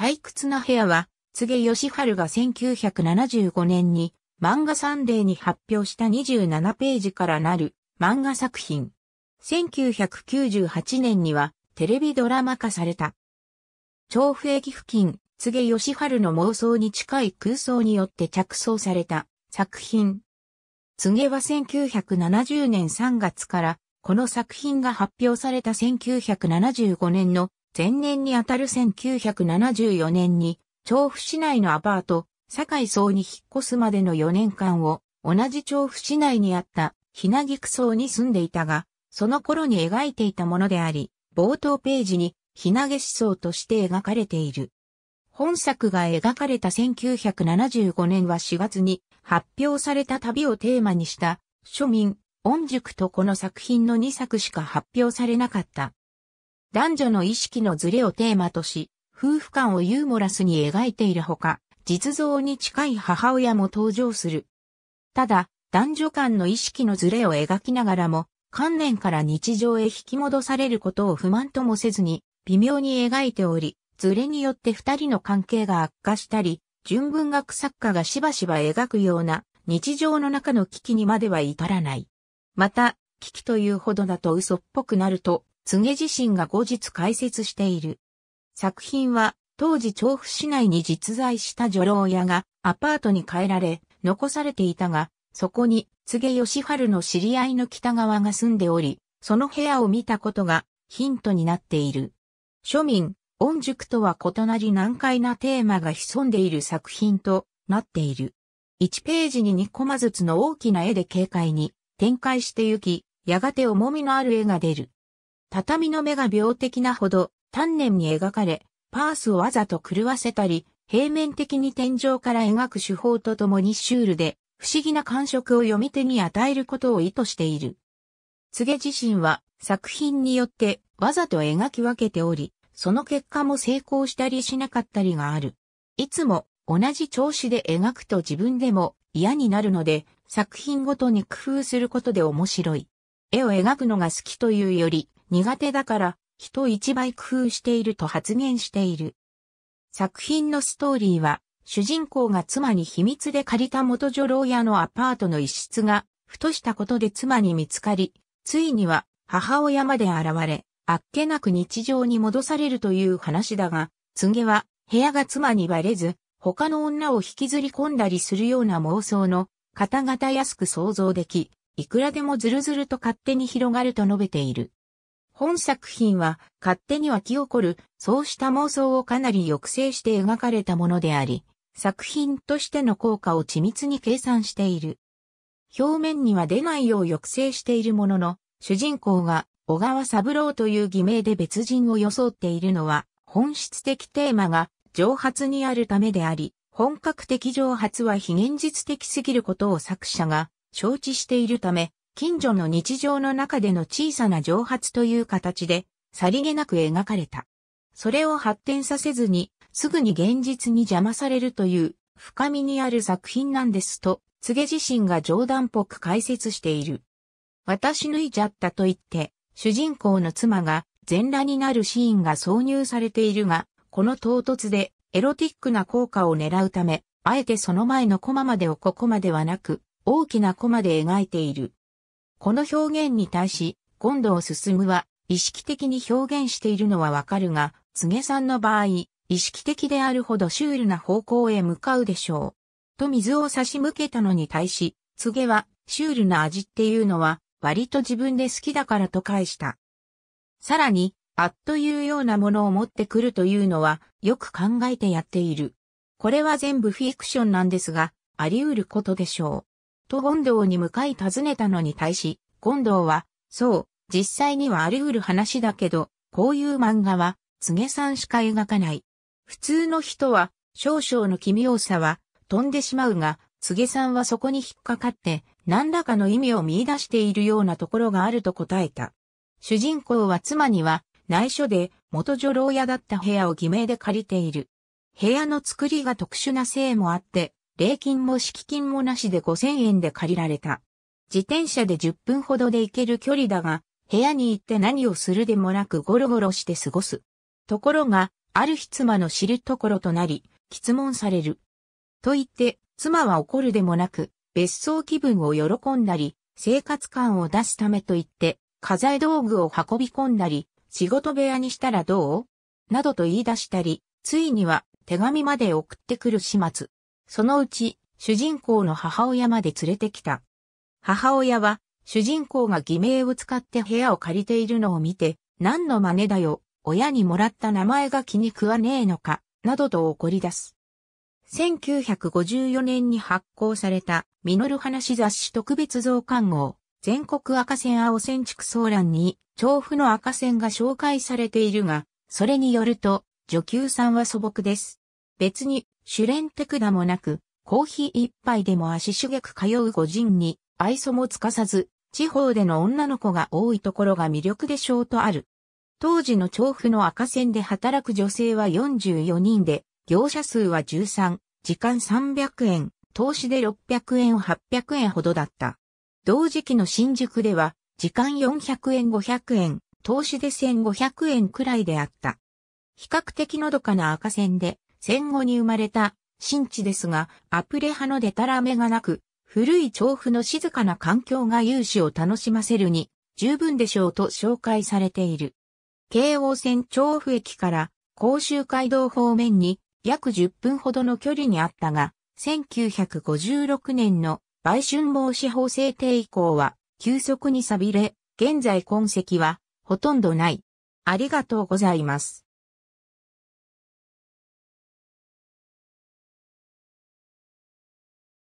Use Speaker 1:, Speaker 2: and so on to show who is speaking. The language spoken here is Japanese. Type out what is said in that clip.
Speaker 1: 退屈な部屋は、柘義春が1975年に漫画サンデーに発表した27ページからなる漫画作品。1998年にはテレビドラマ化された。調布駅付近、柘義春の妄想に近い空想によって着想された作品。柘は1970年3月からこの作品が発表された1975年の前年にあたる1974年に、調布市内のアパート、堺荘に引っ越すまでの4年間を、同じ調布市内にあった、ひなぎく荘に住んでいたが、その頃に描いていたものであり、冒頭ページに、ひなげし想として描かれている。本作が描かれた1975年は4月に、発表された旅をテーマにした、庶民、御塾とこの作品の2作しか発表されなかった。男女の意識のズレをテーマとし、夫婦間をユーモラスに描いているほか、実像に近い母親も登場する。ただ、男女間の意識のズレを描きながらも、観念から日常へ引き戻されることを不満ともせずに、微妙に描いており、ズレによって二人の関係が悪化したり、純文学作家がしばしば描くような日常の中の危機にまでは至らない。また、危機というほどだと嘘っぽくなると柘げ自身が後日解説している。作品は、当時調布市内に実在した女郎屋がアパートに変えられ、残されていたが、そこに、柘植義春の知り合いの北側が住んでおり、その部屋を見たことがヒントになっている。庶民、音塾とは異なり難解なテーマが潜んでいる作品となっている。1ページに2コマずつの大きな絵で軽快に展開してゆき、やがて重みのある絵が出る。畳の目が病的なほど丹念に描かれ、パースをわざと狂わせたり、平面的に天井から描く手法とともにシュールで、不思議な感触を読み手に与えることを意図している。告げ自身は作品によってわざと描き分けており、その結果も成功したりしなかったりがある。いつも同じ調子で描くと自分でも嫌になるので、作品ごとに工夫することで面白い。絵を描くのが好きというより、苦手だから、人一倍工夫していると発言している。作品のストーリーは、主人公が妻に秘密で借りた元女郎屋のアパートの一室が、ふとしたことで妻に見つかり、ついには母親まで現れ、あっけなく日常に戻されるという話だが、次げは部屋が妻にバレず、他の女を引きずり込んだりするような妄想の、方々安く想像でき、いくらでもずるずると勝手に広がると述べている。本作品は勝手に湧き起こる、そうした妄想をかなり抑制して描かれたものであり、作品としての効果を緻密に計算している。表面には出ないよう抑制しているものの、主人公が小川三郎という偽名で別人を装っているのは、本質的テーマが蒸発にあるためであり、本格的蒸発は非現実的すぎることを作者が承知しているため、近所の日常の中での小さな蒸発という形で、さりげなく描かれた。それを発展させずに、すぐに現実に邪魔されるという、深みにある作品なんですと、告げ自身が冗談っぽく解説している。私脱いじゃったと言って、主人公の妻が全裸になるシーンが挿入されているが、この唐突でエロティックな効果を狙うため、あえてその前のコマまでをここまではなく、大きなコマで描いている。この表現に対し、今度を進むは、意識的に表現しているのはわかるが、げさんの場合、意識的であるほどシュールな方向へ向かうでしょう。と水を差し向けたのに対し、げは、シュールな味っていうのは、割と自分で好きだからと返した。さらに、あっというようなものを持ってくるというのは、よく考えてやっている。これは全部フィクションなんですが、あり得ることでしょう。と権藤に向かい尋ねたのに対し、権藤は、そう、実際にはあり得る話だけど、こういう漫画は、告さんしか描かない。普通の人は、少々の奇妙さは、飛んでしまうが、告さんはそこに引っかかって、何らかの意味を見出しているようなところがあると答えた。主人公は妻には、内緒で、元女郎屋だった部屋を偽名で借りている。部屋の作りが特殊なせいもあって、礼金も敷金もなしで5000円で借りられた。自転車で10分ほどで行ける距離だが、部屋に行って何をするでもなくゴロゴロして過ごす。ところが、ある日妻の知るところとなり、質問される。と言って、妻は怒るでもなく、別荘気分を喜んだり、生活感を出すためと言って、家財道具を運び込んだり、仕事部屋にしたらどうなどと言い出したり、ついには手紙まで送ってくる始末。そのうち、主人公の母親まで連れてきた。母親は、主人公が偽名を使って部屋を借りているのを見て、何の真似だよ、親にもらった名前が気に食わねえのか、などと怒り出す。1954年に発行された、ミノル話雑誌特別増刊号、全国赤線青線畜草欄に、調布の赤線が紹介されているが、それによると、女給さんは素朴です。別に、主練手ダもなく、コーヒー一杯でも足しげく通う五人に、愛想もつかさず、地方での女の子が多いところが魅力でしょうとある。当時の調布の赤線で働く女性は44人で、業者数は13、時間300円、投資で600円800円ほどだった。同時期の新宿では、時間400円500円、投資で1500円くらいであった。比較的のどかな赤線で、戦後に生まれた新地ですが、アプレ派のデタラメがなく、古い調布の静かな環境が有志を楽しませるに十分でしょうと紹介されている。京王線調布駅から甲州街道方面に約10分ほどの距離にあったが、1956年の売春防止法制定以降は急速に錆びれ、現在痕跡はほとんどない。ありがとうございます。